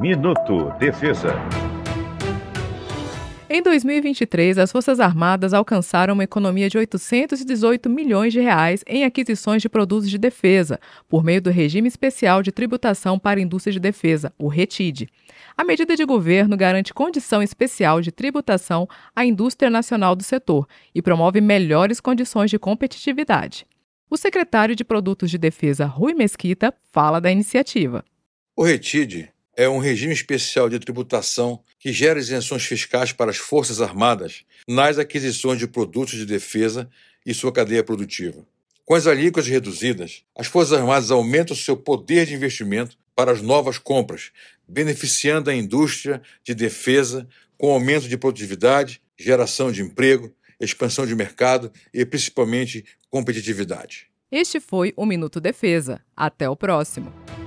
Minuto Defesa. Em 2023, as Forças Armadas alcançaram uma economia de 818 milhões de reais em aquisições de produtos de defesa, por meio do regime especial de tributação para a indústria de defesa, o RETID. A medida de governo garante condição especial de tributação à indústria nacional do setor e promove melhores condições de competitividade. O secretário de Produtos de Defesa, Rui Mesquita, fala da iniciativa. O RETID é um regime especial de tributação que gera isenções fiscais para as Forças Armadas nas aquisições de produtos de defesa e sua cadeia produtiva. Com as alíquotas reduzidas, as Forças Armadas aumentam seu poder de investimento para as novas compras, beneficiando a indústria de defesa com aumento de produtividade, geração de emprego, expansão de mercado e principalmente competitividade. Este foi o Minuto Defesa. Até o próximo.